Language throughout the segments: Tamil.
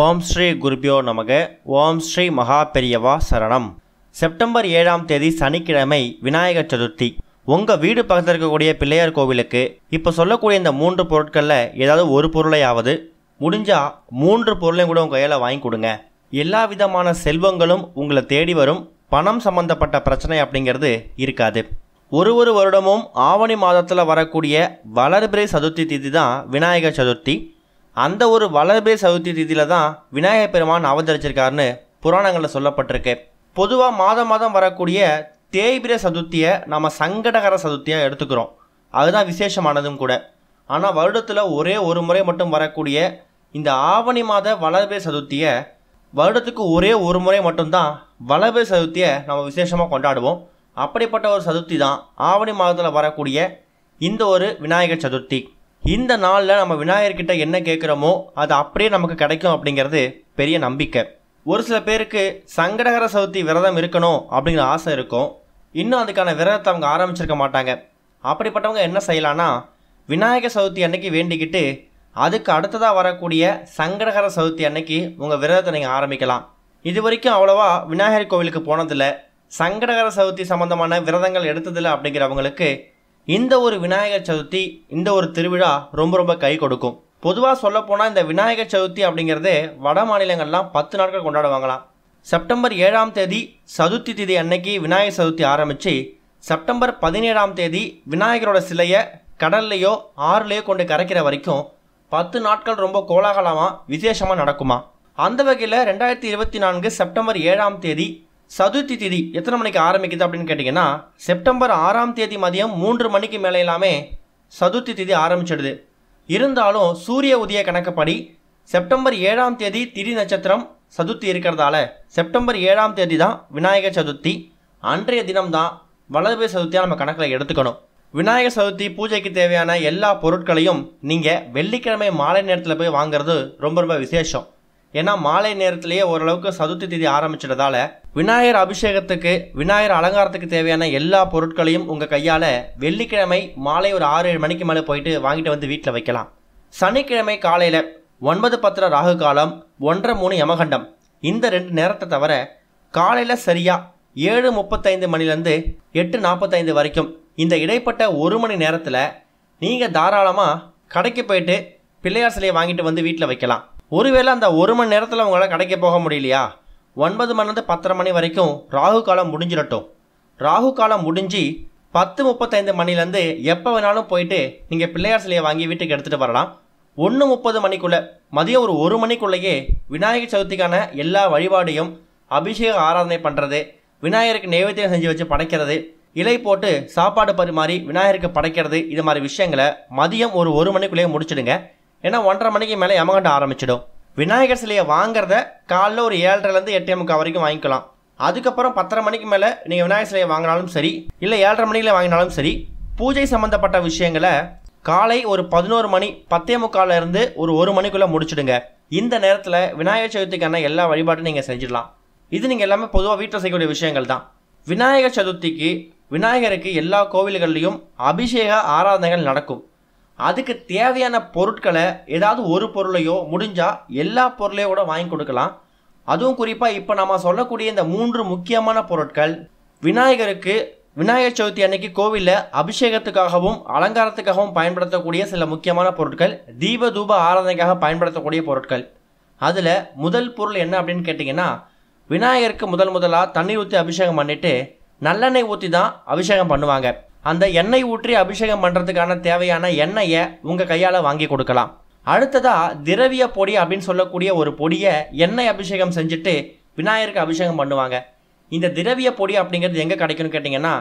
ஓம் ஸ்ரீ குருபியோ நமக ஓம் ஸ்ரீ மகா பெரியவா சரணம் செப்டம்பர் ஏழாம் தேதி சனிக்கிழமை விநாயகர் சதுர்த்தி உங்கள் வீடு பக்கத்தில் இருக்கக்கூடிய பிள்ளையார் கோவிலுக்கு இப்போ சொல்லக்கூடிய இந்த மூன்று பொருட்களில் ஏதாவது ஒரு பொருளையாவது முடிஞ்சால் மூன்று பொருளையும் கூட உங்கள் கையில் வாங்கி கொடுங்க எல்லா விதமான செல்வங்களும் உங்களை தேடி வரும் பணம் சம்பந்தப்பட்ட பிரச்சனை அப்படிங்கிறது இருக்காது ஒரு ஒரு வருடமும் ஆவணி மாதத்தில் வரக்கூடிய வளர்பிறை சதுர்த்தி தீதி தான் விநாயகர் சதுர்த்தி அந்த ஒரு வளர்பே சதுர்த்தி தீதியில் தான் விநாயகர் பெருமான் அவதரிச்சிருக்காருன்னு புராணங்களில் சொல்லப்பட்டிருக்கு பொதுவாக மாதம் மாதம் வரக்கூடிய தேய்பிர சதுர்த்தியை நம்ம சங்கடகர சதுர்த்தியாக எடுத்துக்கிறோம் அதுதான் விசேஷமானதும் கூட ஆனால் வருடத்தில் ஒரே ஒரு முறை மட்டும் வரக்கூடிய இந்த ஆவணி மாத வளர்பே சதுர்த்தியை வருடத்துக்கு ஒரே ஒரு முறை மட்டும்தான் வளர்பே சதுர்த்தியை நம்ம விசேஷமாக கொண்டாடுவோம் அப்படிப்பட்ட ஒரு சதுர்த்தி தான் ஆவணி மாதத்தில் வரக்கூடிய இந்த ஒரு விநாயகர் சதுர்த்தி இந்த நாளில் நம்ம விநாயகர்கிட்ட என்ன கேட்குறோமோ அது அப்படியே நமக்கு கிடைக்கும் அப்படிங்கிறது பெரிய நம்பிக்கை ஒரு சில பேருக்கு சங்கடகர சவுத்தி விரதம் இருக்கணும் அப்படிங்கிற ஆசை இருக்கும் இன்னும் அதுக்கான விரதத்தை அவங்க ஆரம்பிச்சிருக்க மாட்டாங்க அப்படிப்பட்டவங்க என்ன செய்யலான்னா விநாயகர் சவுத்தி அன்னைக்கு வேண்டிக்கிட்டு அதுக்கு அடுத்ததாக வரக்கூடிய சங்கடகர சவுத்தி அன்னைக்கு உங்கள் விரதத்தை நீங்கள் ஆரம்பிக்கலாம் இது வரைக்கும் அவ்வளோவா விநாயகர் கோவிலுக்கு போனதில்லை சங்கடகர சவுத்தி சம்மந்தமான விரதங்கள் எடுத்ததில்லை அப்படிங்கிறவங்களுக்கு இந்த ஒரு விநாயகர் சதுர்த்தி இந்த ஒரு திருவிழா ரொம்ப ரொம்ப கை கொடுக்கும் பொதுவாக சொல்லப்போனால் இந்த விநாயகர் சதுர்த்தி அப்படிங்கிறதே வட மாநிலங்கள்லாம் பத்து நாட்கள் கொண்டாடுவாங்களாம் செப்டம்பர் ஏழாம் தேதி சதுர்த்தி திதி அன்னைக்கு விநாயகர் சதுர்த்தி ஆரம்பித்து செப்டம்பர் பதினேழாம் தேதி விநாயகரோட சிலையை கடல்லையோ ஆறுலையோ கொண்டு கரைக்கிற வரைக்கும் பத்து நாட்கள் ரொம்ப கோலாகலமாக விசேஷமாக நடக்குமா அந்த வகையில் ரெண்டாயிரத்தி இருபத்தி நான்கு செப்டம்பர் ஏழாம் தேதி சதுர்த்தி திதி எத்தனை மணிக்கு ஆரம்பிக்குது அப்படின்னு கேட்டிங்கன்னா செப்டம்பர் ஆறாம் தேதி மதியம் மூன்று மணிக்கு மேலே எல்லாமே சதுர்த்தி திதி ஆரம்பிச்சிடுது இருந்தாலும் சூரிய உதய கணக்குப்படி செப்டம்பர் ஏழாம் தேதி திரி நட்சத்திரம் சதுர்த்தி இருக்கிறதால செப்டம்பர் ஏழாம் தேதி தான் விநாயகர் சதுர்த்தி அன்றைய தினம்தான் வலதுபே சதுர்த்தியாக நம்ம கணக்கில் எடுத்துக்கணும் விநாயகர் சதுர்த்தி பூஜைக்கு தேவையான எல்லா பொருட்களையும் நீங்கள் வெள்ளிக்கிழமை மாலை நேரத்தில் போய் வாங்குறது ரொம்ப ரொம்ப விசேஷம் ஏன்னா மாலை நேரத்திலேயே ஓரளவுக்கு சதுர்த்தி திதி ஆரம்பிச்சிட்டதால விநாயகர் அபிஷேகத்துக்கு விநாயகர் அலங்காரத்துக்கு தேவையான எல்லா பொருட்களையும் உங்கள் கையால் வெள்ளிக்கிழமை மாலை ஒரு ஆறு ஏழு மணிக்கு மேலே போயிட்டு வாங்கிட்டு வந்து வீட்டில் வைக்கலாம் சனிக்கிழமை காலையில் ஒன்பது பத்திர ராகு காலம் ஒன்றரை மூணு யமகண்டம் இந்த ரெண்டு நேரத்தை தவிர காலையில் சரியாக ஏழு முப்பத்தைந்து மணிலேருந்து எட்டு நாற்பத்தைந்து வரைக்கும் இந்த இடைப்பட்ட ஒரு மணி நேரத்தில் நீங்கள் தாராளமாக கடைக்கு போயிட்டு பிள்ளையார் சிலையை வாங்கிட்டு வந்து வீட்டில் வைக்கலாம் ஒருவேளை அந்த ஒரு மணி நேரத்தில் அவங்களால் கடைக்கு போக முடியலையா ஒன்பது மணிலேருந்து பத்தரை மணி வரைக்கும் ராகு காலம் முடிஞ்சிடட்டும் ராகு காலம் முடிஞ்சு பத்து முப்பத்தைந்து மணிலேருந்து எப்போ வேணாலும் போயிட்டு நீங்கள் பிள்ளையார் சிலையை வாங்கி வீட்டுக்கு எடுத்துகிட்டு வரலாம் ஒன்று முப்பது மணிக்குள்ளே மதியம் ஒரு ஒரு மணிக்குள்ளேயே விநாயகர் சதுர்த்திக்கான எல்லா வழிபாடையும் அபிஷேக ஆராதனை பண்ணுறது விநாயகருக்கு நைவேத்தியம் செஞ்சு வச்சு படைக்கிறது இலை போட்டு சாப்பாடு பரிமாறி விநாயகருக்கு படைக்கிறது இது மாதிரி விஷயங்களை மதியம் ஒரு ஒரு மணிக்குள்ளேயே முடிச்சிடுங்க ஏன்னா ஒன்றரை மணிக்கு மேலே யமகண்டம் ஆரம்பிச்சிடும் விநாயகர் சிலையை வாங்குறத காலைல ஒரு ஏழரைலேருந்து எட்டே முக்கால் வரைக்கும் வாங்கிக்கலாம் அதுக்கப்புறம் பத்தரை மணிக்கு மேலே நீங்கள் விநாயகர் சிலையை வாங்கினாலும் சரி இல்லை ஏழரை மணியில் வாங்கினாலும் சரி பூஜை சம்மந்தப்பட்ட விஷயங்களை காலை ஒரு பதினோரு மணி பத்தே இருந்து ஒரு ஒரு மணிக்குள்ளே முடிச்சுடுங்க இந்த நேரத்தில் விநாயகர் சதுர்த்திக்கான எல்லா வழிபாட்டும் நீங்கள் செஞ்சிடலாம் இது நீங்கள் எல்லாமே பொதுவாக வீட்டில் செய்யக்கூடிய விஷயங்கள் தான் விநாயகர் சதுர்த்திக்கு விநாயகருக்கு எல்லா கோவில்கள்லையும் அபிஷேக ஆராதனைகள் நடக்கும் அதுக்கு தேவையான பொருட்களை ஏதாவது ஒரு பொருளையோ முடிஞ்சால் எல்லா பொருளையோ கூட வாங்கி கொடுக்கலாம் அதுவும் குறிப்பாக இப்போ நம்ம சொல்லக்கூடிய இந்த மூன்று முக்கியமான பொருட்கள் விநாயகருக்கு விநாயகர் சதுர்த்தி அன்னைக்கு கோவிலில் அபிஷேகத்துக்காகவும் அலங்காரத்துக்காகவும் பயன்படுத்தக்கூடிய சில முக்கியமான பொருட்கள் தீப தூப ஆராதனைக்காக பயன்படுத்தக்கூடிய பொருட்கள் அதில் முதல் பொருள் என்ன அப்படின்னு கேட்டிங்கன்னா விநாயகருக்கு முதல் முதலாக தண்ணீர் ஊற்றி அபிஷேகம் பண்ணிவிட்டு நல்லெண்ணெய் ஊற்றி தான் அபிஷேகம் பண்ணுவாங்க அந்த எண்ணெய் ஊற்றி அபிஷேகம் பண்ணுறதுக்கான தேவையான எண்ணெயை உங்கள் கையால் வாங்கி கொடுக்கலாம் அடுத்ததாக திரவிய பொடி அப்படின்னு சொல்லக்கூடிய ஒரு பொடியை எண்ணெய் அபிஷேகம் செஞ்சுட்டு விநாயகருக்கு அபிஷேகம் பண்ணுவாங்க இந்த திரவிய பொடி அப்படிங்கிறது எங்கே கிடைக்குன்னு கேட்டிங்கன்னா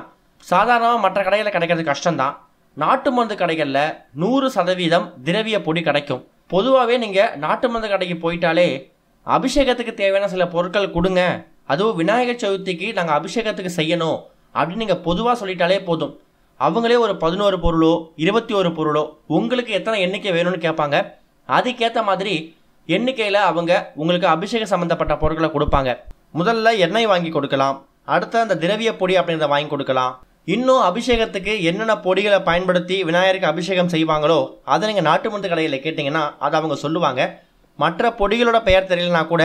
சாதாரணமாக மற்ற கடையில் கிடைக்கிறது கஷ்டம்தான் நாட்டு மருந்து கடைகளில் நூறு சதவீதம் திரவிய பொடி கிடைக்கும் பொதுவாகவே நீங்கள் நாட்டு மருந்து கடைக்கு போயிட்டாலே அபிஷேகத்துக்கு தேவையான சில பொருட்கள் கொடுங்க அதுவும் விநாயகர் சதுர்த்திக்கு நாங்கள் அபிஷேகத்துக்கு செய்யணும் அப்படின்னு நீங்கள் பொதுவாக சொல்லிட்டாலே போதும் அவங்களே ஒரு பதினோரு பொருளோ இருபத்தி ஒரு பொருளோ உங்களுக்கு எத்தனை எண்ணிக்கை வேணும்னு கேட்பாங்க அதுக்கேற்ற மாதிரி எண்ணிக்கையில் அவங்க உங்களுக்கு அபிஷேக சம்மந்தப்பட்ட பொருட்களை கொடுப்பாங்க முதல்ல எண்ணெய் வாங்கி கொடுக்கலாம் அடுத்த அந்த திரவிய பொடி அப்படிங்கிறத வாங்கி கொடுக்கலாம் இன்னும் அபிஷேகத்துக்கு என்னென்ன பொடிகளை பயன்படுத்தி விநாயகருக்கு அபிஷேகம் செய்வாங்களோ அதை நீங்கள் நாட்டு மருந்து கடையில் கேட்டிங்கன்னா அதை அவங்க சொல்லுவாங்க மற்ற பொடிகளோட பெயர் தெரியலனா கூட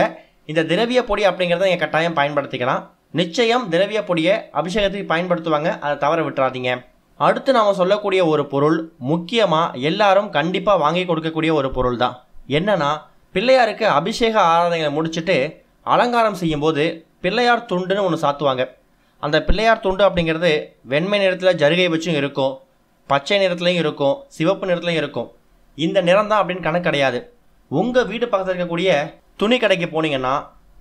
இந்த திரவிய பொடி அப்படிங்கிறத நீங்கள் கட்டாயம் பயன்படுத்திக்கலாம் நிச்சயம் திரவிய பொடியை அபிஷேகத்துக்கு பயன்படுத்துவாங்க அதை தவற விட்டுறாதீங்க அடுத்து நாம் சொல்லக்கூடிய ஒரு பொருள் முக்கியமாக எல்லாரும் கண்டிப்பாக வாங்கி கொடுக்கக்கூடிய ஒரு பொருள் தான் என்னென்னா பிள்ளையாருக்கு அபிஷேக ஆராதனைகளை முடிச்சுட்டு அலங்காரம் செய்யும்போது பிள்ளையார் துண்டுன்னு ஒன்று சாத்துவாங்க அந்த பிள்ளையார் துண்டு அப்படிங்கிறது வெண்மை நிறத்தில் ஜருகை வச்சும் இருக்கும் பச்சை நிறத்துலையும் இருக்கும் சிவப்பு நிறத்துலையும் இருக்கும் இந்த நிறம் தான் அப்படின்னு கணக்கு கிடையாது உங்கள் வீடு பக்கத்தில் இருக்கக்கூடிய துணி கடைக்கு போனீங்கன்னா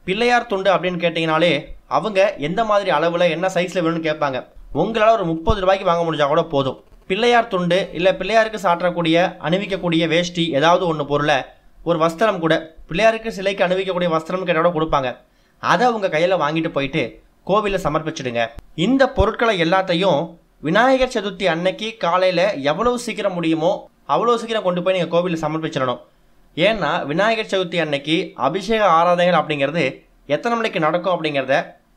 பிள்ளையார் துண்டு அப்படின்னு கேட்டிங்கனாலே அவங்க எந்த மாதிரி அளவில் என்ன சைஸில் வேணும்னு கேட்பாங்க உங்களால் ஒரு முப்பது ரூபாய்க்கு வாங்க முடிஞ்சால் கூட போதும் பிள்ளையார் துண்டு இல்லை பிள்ளையாருக்கு சாற்றக்கூடிய அணிவிக்கக்கூடிய வேஷ்டி ஏதாவது ஒன்று பொருளை ஒரு வஸ்திரம் கூட பிள்ளையாருக்கு சிலைக்கு அணிவிக்கக்கூடிய வஸ்திரம் கூட கொடுப்பாங்க அதை உங்கள் கையில் வாங்கிட்டு போயிட்டு கோவிலில் சமர்ப்பிச்சிடுங்க இந்த பொருட்களை எல்லாத்தையும் விநாயகர் சதுர்த்தி அன்னைக்கு காலையில் எவ்வளோ சீக்கிரம் முடியுமோ அவ்வளோ சீக்கிரம் கொண்டு போய் நீங்கள் கோவிலில் சமர்ப்பிச்சிடணும் ஏன்னா விநாயகர் சதுர்த்தி அன்னைக்கு அபிஷேக ஆராதனைகள் அப்படிங்கிறது எத்தனை மணிக்கு நடக்கும் அப்படிங்கிறத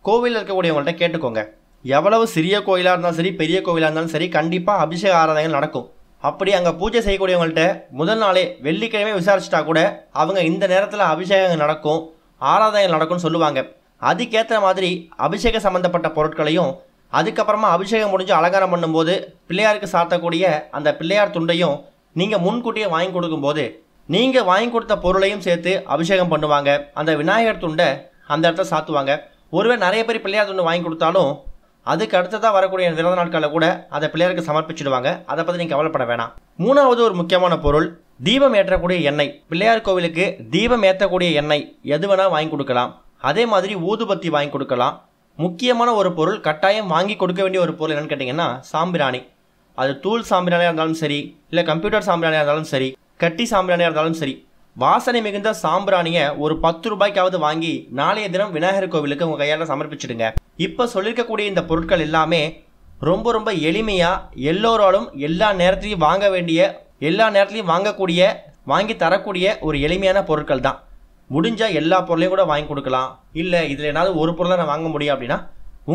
கோவிலில் இருக்கக்கூடியவங்கள்ட்ட கேட்டுக்கோங்க எவ்வளவு சிறிய கோயிலாக இருந்தாலும் சரி பெரிய கோயிலாக இருந்தாலும் சரி கண்டிப்பாக அபிஷேக ஆராதனைகள் நடக்கும் அப்படி அங்கே பூஜை செய்யக்கூடியவங்கள்ட்ட முதல் நாளே வெள்ளிக்கிழமை விசாரிச்சிட்டா கூட அவங்க இந்த நேரத்தில் அபிஷேகம் நடக்கும் ஆராதனைகள் நடக்கும்னு சொல்லுவாங்க அதுக்கேற்ற மாதிரி அபிஷேக சம்மந்தப்பட்ட பொருட்களையும் அதுக்கப்புறமா அபிஷேகம் முடிஞ்சு அலங்காரம் பண்ணும்போது பிள்ளையாருக்கு சாத்தக்கூடிய அந்த பிள்ளையார் துண்டையும் நீங்கள் முன்கூட்டியே வாங்கி கொடுக்கும்போது நீங்கள் வாங்கி கொடுத்த பொருளையும் சேர்த்து அபிஷேகம் பண்ணுவாங்க அந்த விநாயகர் துண்டை அந்த இடத்த சாத்துவாங்க ஒருவேளை நிறைய பேர் பிள்ளையார் துண்டு வாங்கி கொடுத்தாலும் அதுக்கு அடுத்ததாக வரக்கூடிய விரத நாட்களில் கூட அதை பிள்ளையாருக்கு சமர்ப்பிச்சிடுவாங்க அதை பற்றி நீங்கள் கவலைப்பட வேணாம் மூணாவது ஒரு முக்கியமான பொருள் தீபம் ஏற்றக்கூடிய எண்ணெய் பிள்ளையார் கோவிலுக்கு தீபம் ஏற்றக்கூடிய எண்ணெய் எது வேணால் வாங்கி கொடுக்கலாம் அதே மாதிரி ஊதுபத்தி வாங்கி கொடுக்கலாம் முக்கியமான ஒரு பொருள் கட்டாயம் வாங்கி கொடுக்க வேண்டிய ஒரு பொருள் என்னென்னு கேட்டிங்கன்னா சாம்பிராணி அது தூள் சாம்பிராணியாக இருந்தாலும் சரி இல்லை கம்ப்யூட்டர் சாம்பிராணியாக இருந்தாலும் சரி கட்டி சாம்பிராணியாக இருந்தாலும் சரி வாசனை மிகுந்த சாம்பிராணிய ஒரு பத்து ரூபாய்க்காவது வாங்கி நாளைய தினம் விநாயகர் கோவிலுக்கு உங்கள் கையால் சமர்ப்பிச்சிடுங்க இப்போ சொல்லியிருக்கக்கூடிய இந்த பொருட்கள் எல்லாமே ரொம்ப ரொம்ப எளிமையாக எல்லோராலும் எல்லா நேரத்திலையும் வாங்க வேண்டிய எல்லா நேரத்திலையும் வாங்கக்கூடிய வாங்கி தரக்கூடிய ஒரு எளிமையான பொருட்கள் தான் முடிஞ்சால் எல்லா பொருளையும் கூட வாங்கி கொடுக்கலாம் இல்லை இதில் ஏதாவது ஒரு பொருளை நான் வாங்க முடியும் அப்படின்னா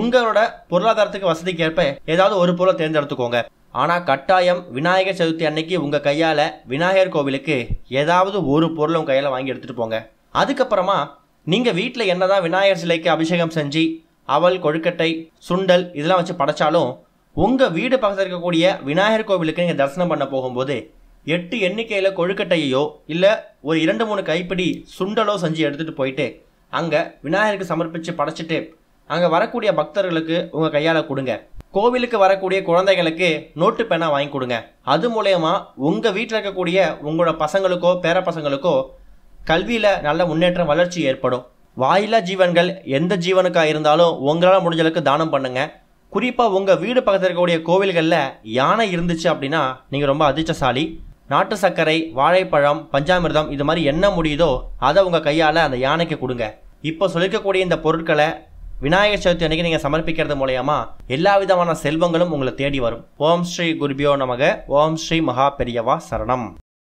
உங்களோட பொருளாதாரத்துக்கு வசதிக்கு ஏற்ப ஏதாவது ஒரு பொருளை தேர்ந்தெடுத்துக்கோங்க ஆனால் கட்டாயம் விநாயகர் சதுர்த்தி அன்னைக்கு உங்கள் கையால் விநாயகர் கோவிலுக்கு ஏதாவது ஒரு பொருள் உங்கள் கையில் வாங்கி எடுத்துகிட்டு போங்க அதுக்கப்புறமா நீங்கள் வீட்டில் என்ன தான் விநாயகர் சிலைக்கு அபிஷேகம் செஞ்சு அவல் கொழுக்கட்டை சுண்டல் இதெல்லாம் வச்சு படைச்சாலும் உங்கள் வீடு பக்கத்தில் இருக்கக்கூடிய விநாயகர் கோவிலுக்கு நீங்கள் தரிசனம் பண்ண போகும்போது எட்டு எண்ணிக்கையில் கொழுக்கட்டையோ இல்லை ஒரு இரண்டு மூணு கைப்பிடி சுண்டலோ செஞ்சு எடுத்துகிட்டு போயிட்டு அங்கே விநாயகருக்கு சமர்ப்பித்து படைச்சிட்டு அங்கே வரக்கூடிய பக்தர்களுக்கு உங்கள் கையால் கொடுங்க கோவிலுக்கு வரக்கூடிய குழந்தைகளுக்கு நோட்டு பேனா வாங்கி கொடுங்க அது மூலயமா உங்கள் வீட்டில் இருக்கக்கூடிய உங்களோட பசங்களுக்கோ பேர பசங்களுக்கோ கல்வியில் நல்ல முன்னேற்றம் வளர்ச்சி ஏற்படும் வாயிலா ஜீவன்கள் எந்த ஜீவனுக்காக இருந்தாலும் உங்களால் முடிஞ்சளவுக்கு தானம் பண்ணுங்கள் குறிப்பாக உங்கள் வீடு பக்கத்தில் இருக்கக்கூடிய கோவில்களில் யானை இருந்துச்சு அப்படின்னா நீங்கள் ரொம்ப அதிர்ஷ்டசாலி நாட்டு சர்க்கரை வாழைப்பழம் பஞ்சாமிர்தம் இது மாதிரி என்ன முடியுதோ அதை உங்கள் கையால் அந்த யானைக்கு கொடுங்க இப்போ சொல்லிக்கக்கூடிய இந்த பொருட்களை விநாயகர் சதுர்த்தி அன்னைக்கு நீங்கள் சமர்ப்பிக்கிறது மூலயமா எல்லா விதமான செல்வங்களும் உங்களை தேடி வரும் ஓம் ஸ்ரீ குருபியோ நமக ஓம் ஸ்ரீ மகா பெரியவா சரணம்